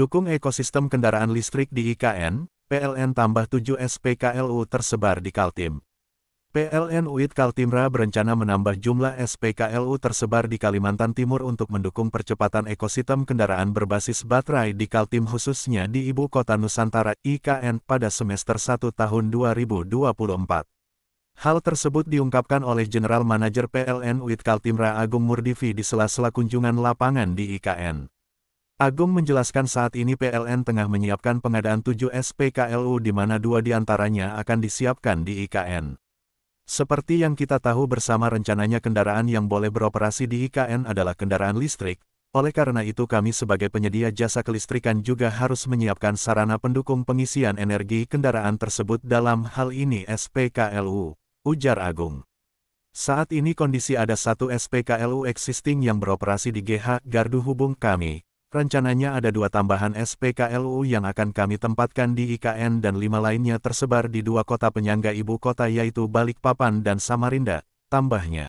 Dukung ekosistem kendaraan listrik di IKN, PLN tambah 7 SPKLU tersebar di Kaltim. PLN UIT Kaltimra berencana menambah jumlah SPKLU tersebar di Kalimantan Timur untuk mendukung percepatan ekosistem kendaraan berbasis baterai di Kaltim khususnya di Ibu Kota Nusantara IKN pada semester 1 tahun 2024. Hal tersebut diungkapkan oleh General Manager PLN UIT Kaltimra Agung Murdivi di sela-sela kunjungan lapangan di IKN. Agung menjelaskan saat ini PLN tengah menyiapkan pengadaan 7 SPKLU di mana dua diantaranya akan disiapkan di IKN. Seperti yang kita tahu bersama rencananya kendaraan yang boleh beroperasi di IKN adalah kendaraan listrik, oleh karena itu kami sebagai penyedia jasa kelistrikan juga harus menyiapkan sarana pendukung pengisian energi kendaraan tersebut dalam hal ini SPKLU, ujar Agung. Saat ini kondisi ada satu SPKLU existing yang beroperasi di GH Gardu Hubung kami, Rencananya ada dua tambahan SPKLU yang akan kami tempatkan di IKN dan lima lainnya tersebar di dua kota penyangga ibu kota yaitu Balikpapan dan Samarinda, tambahnya.